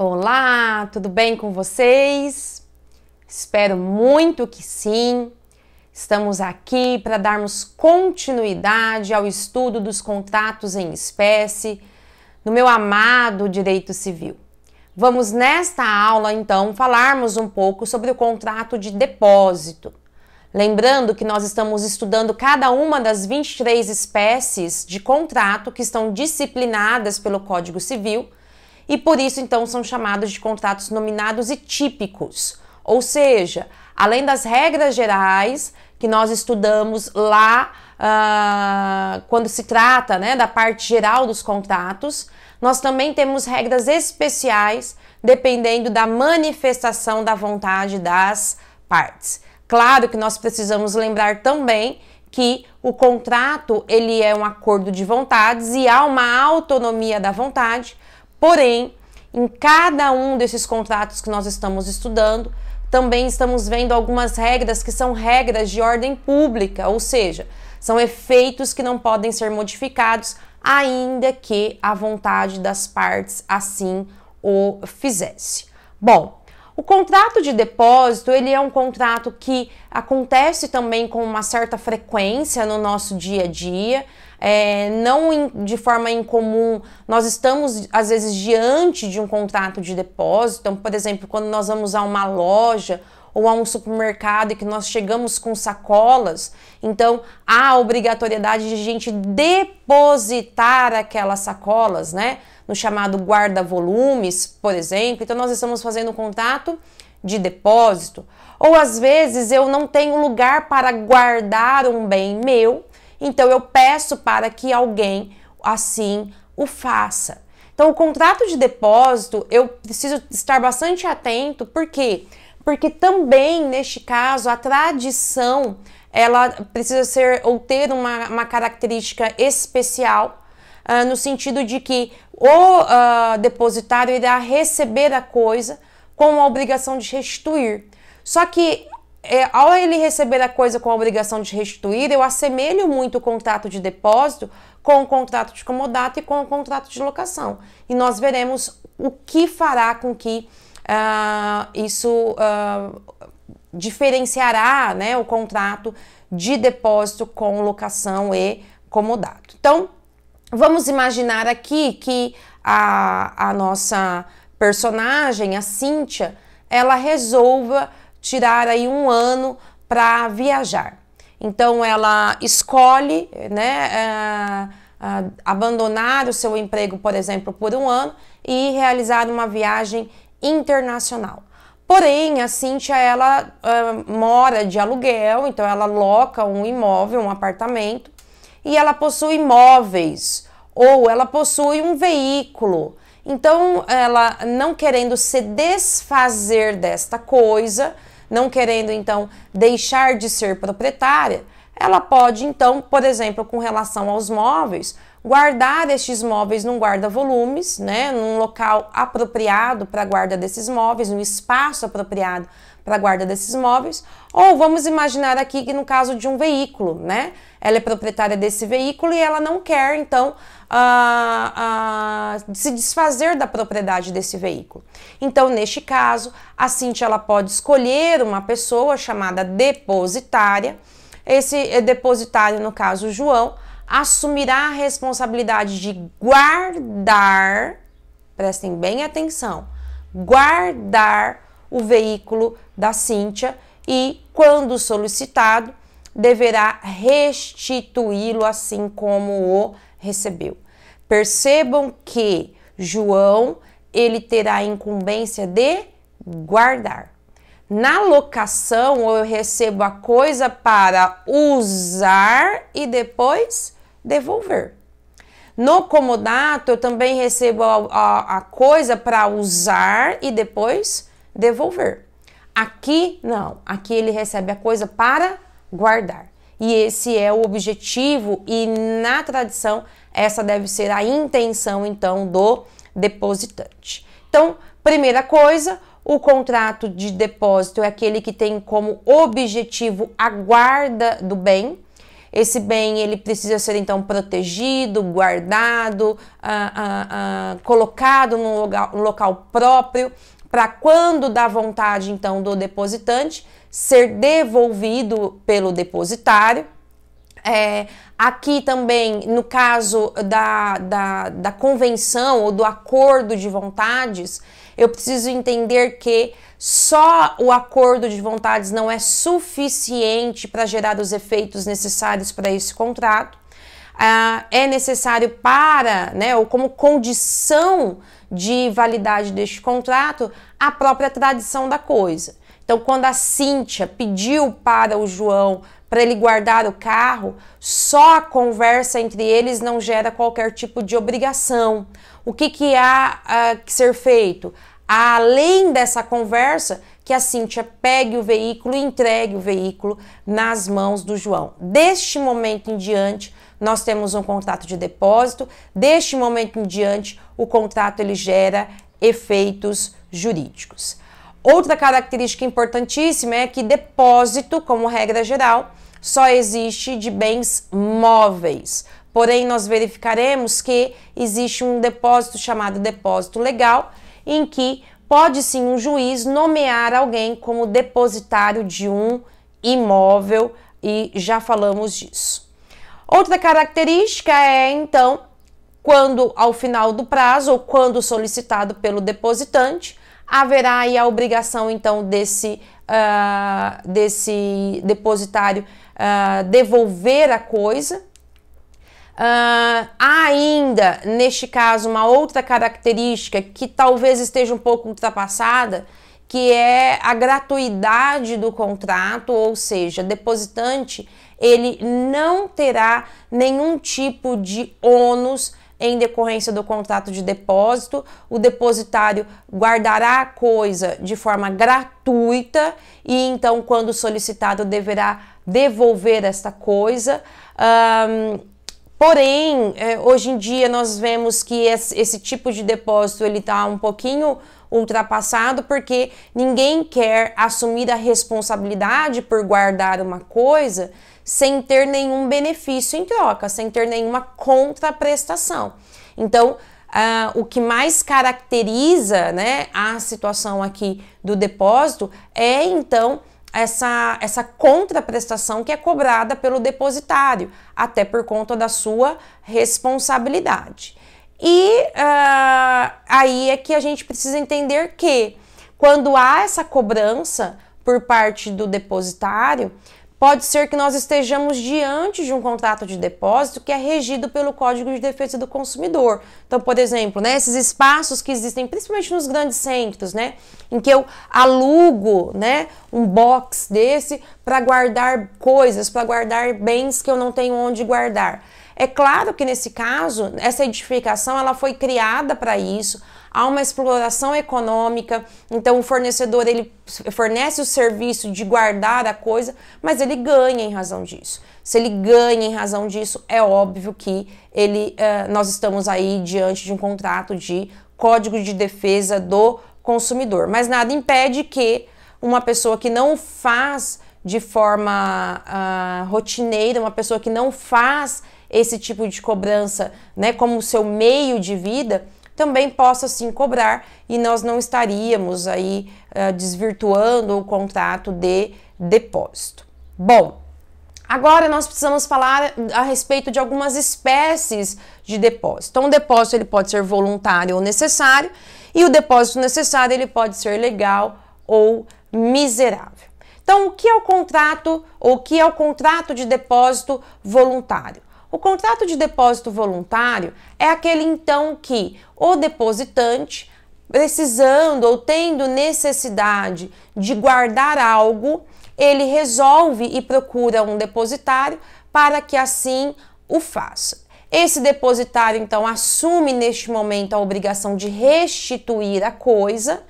Olá, tudo bem com vocês? Espero muito que sim. Estamos aqui para darmos continuidade ao estudo dos contratos em espécie no meu amado direito civil. Vamos nesta aula então falarmos um pouco sobre o contrato de depósito. Lembrando que nós estamos estudando cada uma das 23 espécies de contrato que estão disciplinadas pelo Código Civil e por isso então são chamados de contratos nominados e típicos, ou seja, além das regras gerais que nós estudamos lá uh, quando se trata né, da parte geral dos contratos, nós também temos regras especiais dependendo da manifestação da vontade das partes. Claro que nós precisamos lembrar também que o contrato ele é um acordo de vontades e há uma autonomia da vontade Porém, em cada um desses contratos que nós estamos estudando, também estamos vendo algumas regras que são regras de ordem pública, ou seja, são efeitos que não podem ser modificados, ainda que a vontade das partes assim o fizesse. Bom, o contrato de depósito, ele é um contrato que acontece também com uma certa frequência no nosso dia a dia, é, não in, de forma incomum, nós estamos às vezes diante de um contrato de depósito. Então, por exemplo, quando nós vamos a uma loja ou a um supermercado e que nós chegamos com sacolas, então há a obrigatoriedade de a gente depositar aquelas sacolas, né? No chamado guarda-volumes, por exemplo. Então nós estamos fazendo um contato de depósito. Ou às vezes eu não tenho lugar para guardar um bem meu então eu peço para que alguém assim o faça. Então o contrato de depósito eu preciso estar bastante atento, por quê? Porque também neste caso a tradição ela precisa ser ou ter uma, uma característica especial uh, no sentido de que o uh, depositário irá receber a coisa com a obrigação de restituir. Só que é, ao ele receber a coisa com a obrigação de restituir, eu assemelho muito o contrato de depósito com o contrato de comodato e com o contrato de locação. E nós veremos o que fará com que uh, isso uh, diferenciará né, o contrato de depósito com locação e comodato. Então, vamos imaginar aqui que a, a nossa personagem, a Cíntia, ela resolva tirar aí um ano para viajar. Então ela escolhe, né? Uh, abandonar o seu emprego, por exemplo, por um ano e realizar uma viagem internacional. Porém, a Cíntia ela uh, mora de aluguel, então ela loca um imóvel, um apartamento, e ela possui imóveis ou ela possui um veículo. Então, ela não querendo se desfazer desta coisa, não querendo então deixar de ser proprietária, ela pode então, por exemplo, com relação aos móveis, guardar estes móveis num guarda-volumes, né, num local apropriado para a guarda desses móveis, num espaço apropriado para a guarda desses móveis. Ou vamos imaginar aqui que no caso de um veículo, né? Ela é proprietária desse veículo e ela não quer, então, a, a, se desfazer da propriedade desse veículo. Então, neste caso, a Cintia ela pode escolher uma pessoa chamada depositária. Esse eh, depositário, no caso, João, assumirá a responsabilidade de guardar, prestem bem atenção, guardar o veículo da Cíntia e, quando solicitado, deverá restituí-lo assim como o recebeu. Percebam que João ele terá a incumbência de guardar. Na locação, eu recebo a coisa para usar e depois devolver. No comodato, eu também recebo a, a, a coisa para usar e depois devolver. Aqui não, aqui ele recebe a coisa para guardar. E esse é o objetivo e na tradição essa deve ser a intenção então do depositante. Então, primeira coisa, o contrato de depósito é aquele que tem como objetivo a guarda do bem. Esse bem ele precisa ser então protegido, guardado, ah, ah, ah, colocado num local, um local próprio para quando da vontade então do depositante ser devolvido pelo depositário. É, aqui também, no caso da, da, da convenção ou do acordo de vontades, eu preciso entender que só o acordo de vontades não é suficiente para gerar os efeitos necessários para esse contrato. Ah, é necessário para, né, ou como condição de validade deste contrato a própria tradição da coisa. Então, quando a Cíntia pediu para o João para ele guardar o carro, só a conversa entre eles não gera qualquer tipo de obrigação. O que, que há uh, que ser feito? Além dessa conversa, que a Cíntia pegue o veículo e entregue o veículo nas mãos do João. Deste momento em diante, nós temos um contrato de depósito. Deste momento em diante, o contrato ele gera efeitos jurídicos. Outra característica importantíssima é que depósito, como regra geral, só existe de bens móveis. Porém, nós verificaremos que existe um depósito chamado depósito legal, em que pode sim um juiz nomear alguém como depositário de um imóvel, e já falamos disso. Outra característica é, então, quando ao final do prazo ou quando solicitado pelo depositante, haverá aí a obrigação, então, desse, uh, desse depositário uh, devolver a coisa. Uh, há ainda, neste caso, uma outra característica que talvez esteja um pouco ultrapassada, que é a gratuidade do contrato, ou seja, depositante, ele não terá nenhum tipo de ônus em decorrência do contrato de depósito, o depositário guardará a coisa de forma gratuita e então, quando solicitado, deverá devolver esta coisa. Um, porém, eh, hoje em dia nós vemos que esse, esse tipo de depósito ele está um pouquinho ultrapassado porque ninguém quer assumir a responsabilidade por guardar uma coisa sem ter nenhum benefício em troca, sem ter nenhuma contraprestação. Então, uh, o que mais caracteriza né, a situação aqui do depósito é então essa, essa contraprestação que é cobrada pelo depositário, até por conta da sua responsabilidade. E uh, aí é que a gente precisa entender que quando há essa cobrança por parte do depositário, pode ser que nós estejamos diante de um contrato de depósito que é regido pelo Código de Defesa do Consumidor. Então, por exemplo, né, esses espaços que existem, principalmente nos grandes centros, né, em que eu alugo né, um box desse para guardar coisas, para guardar bens que eu não tenho onde guardar. É claro que nesse caso, essa edificação ela foi criada para isso, há uma exploração econômica, então o fornecedor ele fornece o serviço de guardar a coisa, mas ele ganha em razão disso. Se ele ganha em razão disso, é óbvio que ele, uh, nós estamos aí diante de um contrato de código de defesa do consumidor. Mas nada impede que uma pessoa que não faz de forma uh, rotineira, uma pessoa que não faz esse tipo de cobrança, né, como seu meio de vida, também possa sim cobrar e nós não estaríamos aí uh, desvirtuando o contrato de depósito. Bom, Agora nós precisamos falar hum, a respeito de algumas espécies de depósito. Então, o depósito ele pode ser voluntário ou necessário, e o depósito necessário ele pode ser legal ou miserável. Então, o que é o contrato ou o que é o contrato de depósito voluntário? O contrato de depósito voluntário é aquele então que o depositante, precisando ou tendo necessidade de guardar algo, ele resolve e procura um depositário para que assim o faça. Esse depositário então assume neste momento a obrigação de restituir a coisa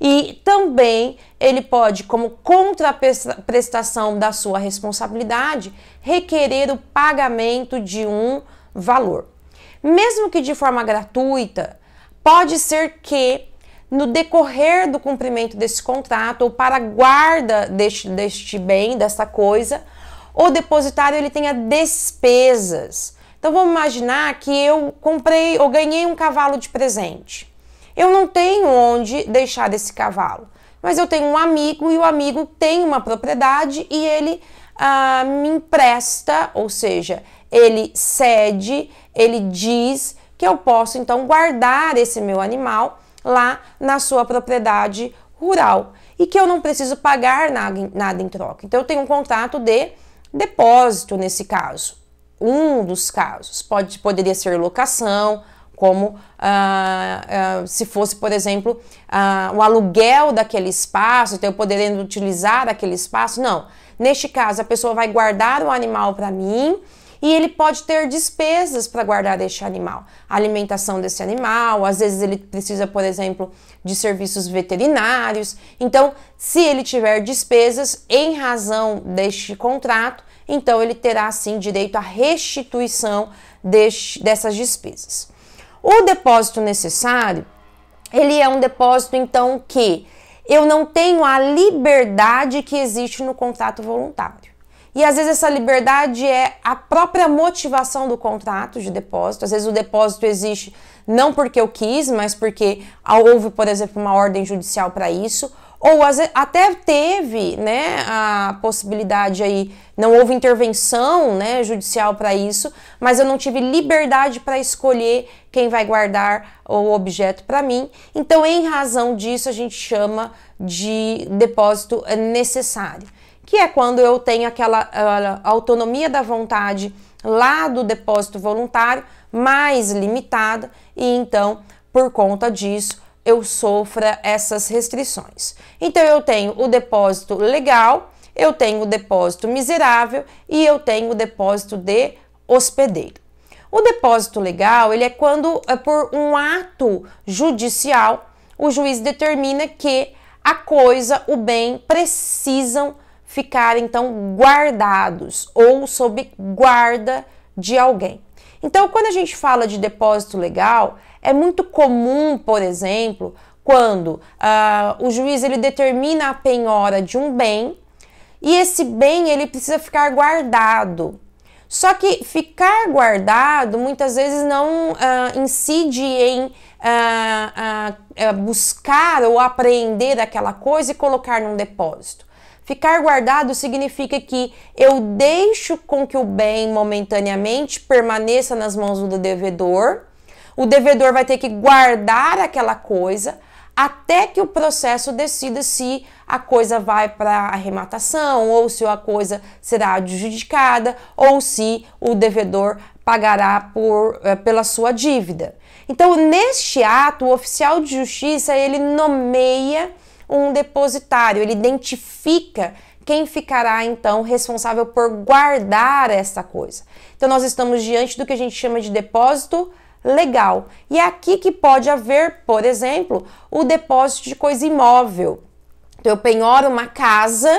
e também ele pode, como contraprestação da sua responsabilidade, requerer o pagamento de um valor. Mesmo que de forma gratuita, pode ser que no decorrer do cumprimento desse contrato ou para a guarda deste, deste bem, desta coisa, o depositário ele tenha despesas. Então vamos imaginar que eu comprei ou ganhei um cavalo de presente. Eu não tenho onde deixar esse cavalo, mas eu tenho um amigo e o amigo tem uma propriedade e ele ah, me empresta, ou seja, ele cede, ele diz que eu posso então guardar esse meu animal lá na sua propriedade rural e que eu não preciso pagar nada, nada em troca. Então eu tenho um contrato de depósito nesse caso. Um dos casos pode poderia ser locação, como ah, ah, se fosse, por exemplo, ah, o aluguel daquele espaço, então eu poderendo utilizar aquele espaço. Não. Neste caso, a pessoa vai guardar o animal para mim e ele pode ter despesas para guardar este animal, a alimentação desse animal, às vezes ele precisa, por exemplo, de serviços veterinários. Então, se ele tiver despesas em razão deste contrato, então ele terá sim direito à restituição deste, dessas despesas. O depósito necessário, ele é um depósito então que eu não tenho a liberdade que existe no contrato voluntário. E às vezes essa liberdade é a própria motivação do contrato de depósito. Às vezes o depósito existe não porque eu quis, mas porque houve, por exemplo, uma ordem judicial para isso, ou até teve né, a possibilidade aí, não houve intervenção né, judicial para isso, mas eu não tive liberdade para escolher quem vai guardar o objeto para mim. Então, em razão disso, a gente chama de depósito necessário, que é quando eu tenho aquela autonomia da vontade lá do depósito voluntário mais limitada, e então, por conta disso, eu sofra essas restrições. Então eu tenho o depósito legal, eu tenho o depósito miserável e eu tenho o depósito de hospedeiro. O depósito legal, ele é quando é por um ato judicial o juiz determina que a coisa, o bem precisam ficar então guardados ou sob guarda de alguém. Então, quando a gente fala de depósito legal, é muito comum, por exemplo, quando ah, o juiz ele determina a penhora de um bem e esse bem ele precisa ficar guardado. Só que ficar guardado muitas vezes não ah, incide em ah, eh, buscar ou apreender aquela coisa e colocar num depósito. Ficar guardado significa que eu deixo com que o bem momentaneamente permaneça nas mãos do devedor, o devedor vai ter que guardar aquela coisa até que o processo decida se a coisa vai para arrematação ou se a coisa será adjudicada ou se o devedor pagará por, eh, pela sua dívida. Então, neste ato, o oficial de justiça ele nomeia um depositário, ele identifica quem ficará então responsável por guardar essa coisa. Então, nós estamos diante do que a gente chama de depósito legal. E é aqui que pode haver, por exemplo, o depósito de coisa imóvel. Então, eu penhoro uma casa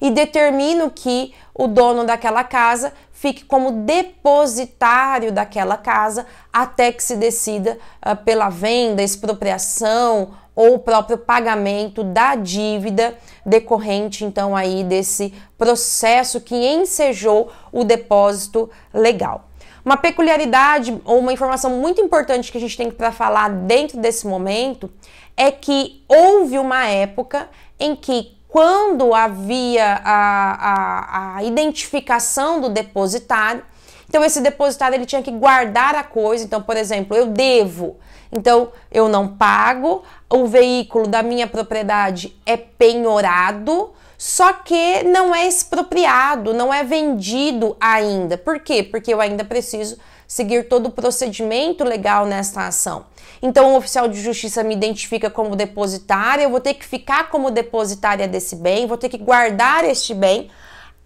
e determino que o dono daquela casa fique como depositário daquela casa até que se decida uh, pela venda, expropriação ou o próprio pagamento da dívida decorrente então aí desse processo que ensejou o depósito legal. Uma peculiaridade ou uma informação muito importante que a gente tem para falar dentro desse momento é que houve uma época em que, quando havia a, a, a identificação do depositário, então esse depositário ele tinha que guardar a coisa. Então, por exemplo, eu devo, então eu não pago, o veículo da minha propriedade é penhorado, só que não é expropriado, não é vendido ainda. Por quê? Porque eu ainda preciso seguir todo o procedimento legal nesta ação. Então, o oficial de justiça me identifica como depositária, eu vou ter que ficar como depositária desse bem, vou ter que guardar este bem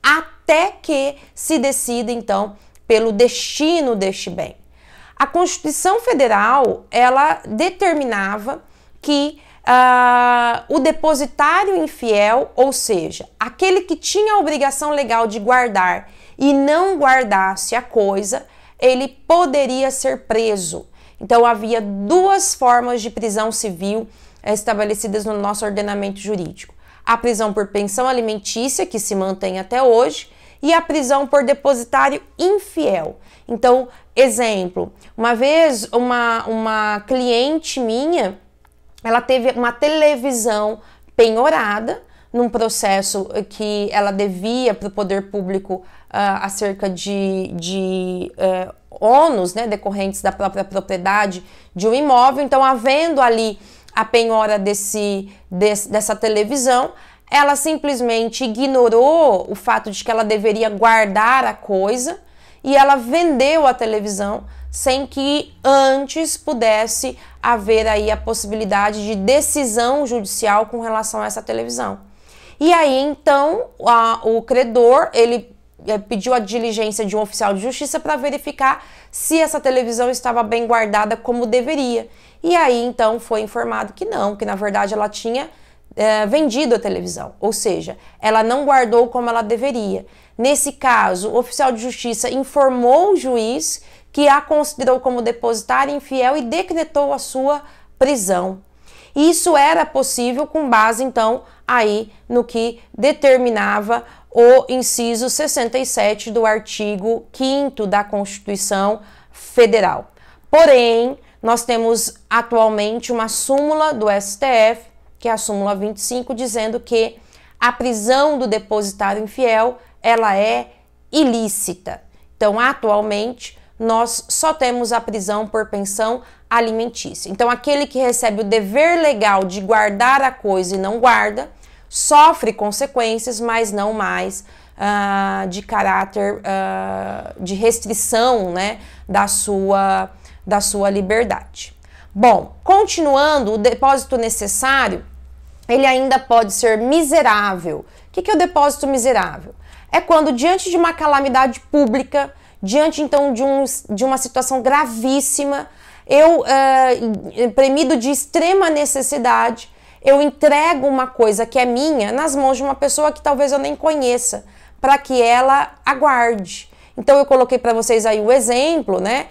até que se decida, então, pelo destino deste bem. A Constituição Federal, ela determinava que uh, o depositário infiel, ou seja, aquele que tinha a obrigação legal de guardar e não guardasse a coisa, ele poderia ser preso. Então havia duas formas de prisão civil eh, estabelecidas no nosso ordenamento jurídico: a prisão por pensão alimentícia, que se mantém até hoje, e a prisão por depositário infiel. Então, exemplo, uma vez uma, uma cliente minha ela teve uma televisão penhorada num processo que ela devia para o poder público uh, acerca de, de uh, ônus né, decorrentes da própria propriedade de um imóvel. Então, havendo ali a penhora desse, desse, dessa televisão, ela simplesmente ignorou o fato de que ela deveria guardar a coisa e ela vendeu a televisão sem que antes pudesse haver aí a possibilidade de decisão judicial com relação a essa televisão. E aí então a, o credor ele eh, pediu a diligência de um oficial de justiça para verificar se essa televisão estava bem guardada como deveria. E aí então foi informado que não, que na verdade ela tinha é, vendido a televisão, ou seja, ela não guardou como ela deveria. Nesse caso, o oficial de justiça informou o juiz que a considerou como depositária infiel e decretou a sua prisão. Isso era possível com base, então, aí no que determinava o inciso 67 do artigo 5 da Constituição Federal. Porém, nós temos atualmente uma súmula do STF, que é a súmula 25, dizendo que a prisão do depositário infiel, ela é ilícita. Então, atualmente, nós só temos a prisão por pensão alimentícia. Então, aquele que recebe o dever legal de guardar a coisa e não guarda, sofre consequências, mas não mais uh, de caráter uh, de restrição né, da, sua, da sua liberdade. Bom, continuando, o depósito necessário ele ainda pode ser miserável. O que é o depósito miserável? É quando, diante de uma calamidade pública, diante então de, um, de uma situação gravíssima, eu, uh, eh, premido de extrema necessidade, eu entrego uma coisa que é minha nas mãos de uma pessoa que talvez eu nem conheça, para que ela aguarde. Então eu coloquei para vocês aí o exemplo, né,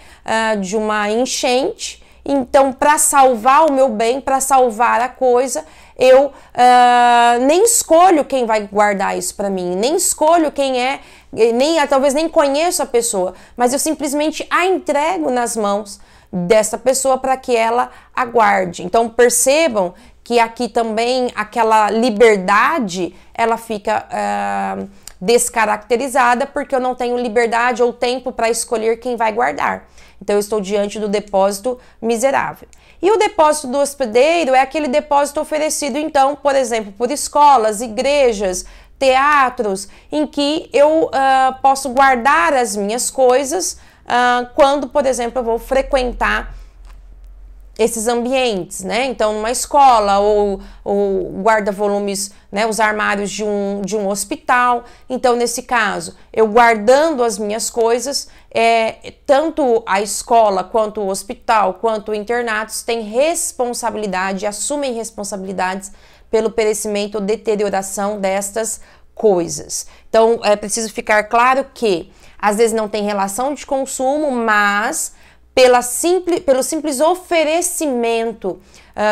uh, de uma enchente. Então, para salvar o meu bem, para salvar a coisa, eu uh, nem escolho quem vai guardar isso para mim, nem escolho quem é, eh, nem ah, talvez nem conheço a pessoa, mas eu simplesmente a entrego nas mãos dessa pessoa para que ela aguarde. Então percebam que aqui também aquela liberdade ela fica uh, descaracterizada porque eu não tenho liberdade ou tempo para escolher quem vai guardar. Então eu estou diante do depósito miserável. E o depósito do hospedeiro é aquele depósito oferecido, então, por exemplo, por escolas, igrejas, teatros, em que eu uh, posso guardar as minhas coisas uh, quando, por exemplo, eu vou frequentar esses ambientes, né? Então, numa escola ou, ou guarda-volumes, né? Os armários de um, de um hospital. Então, nesse caso, eu guardando as minhas coisas, é, tanto a escola quanto o hospital, quanto o internatos têm responsabilidade, assumem responsabilidades pelo perecimento ou deterioração destas coisas. Então, é preciso ficar claro que às vezes não tem relação de consumo, mas pela simples, pelo simples oferecimento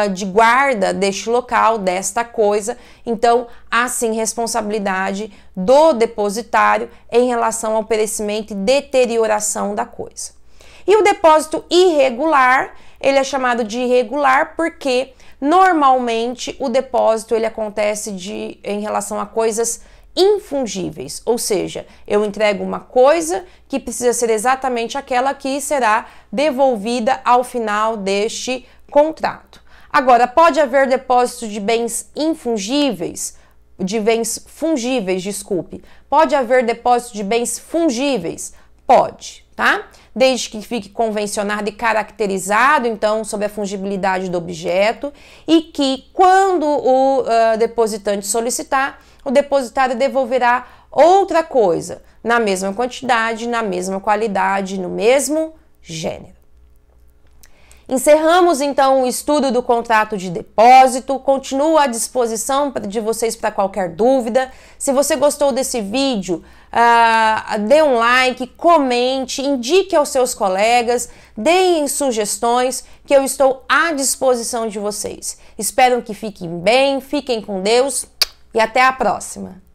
uh, de guarda deste local, desta coisa. Então, há sim responsabilidade do depositário em relação ao perecimento e deterioração da coisa. E o depósito irregular, ele é chamado de irregular porque normalmente o depósito ele acontece de, em relação a coisas infungíveis, ou seja, eu entrego uma coisa que precisa ser exatamente aquela que será devolvida ao final deste contrato. Agora, pode haver depósito de bens infungíveis, de bens fungíveis, desculpe. Pode haver depósito de bens fungíveis? Pode, tá? Desde que fique convencionado e caracterizado, então, sobre a fungibilidade do objeto e que, quando o uh, depositante solicitar, o depositário devolverá outra coisa, na mesma quantidade, na mesma qualidade, no mesmo gênero. Encerramos então o estudo do contrato de depósito. Continuo à disposição de vocês para qualquer dúvida. Se você gostou desse vídeo, uh, dê um like, comente, indique aos seus colegas, deem sugestões que eu estou à disposição de vocês. Espero que fiquem bem, fiquem com Deus e até a próxima!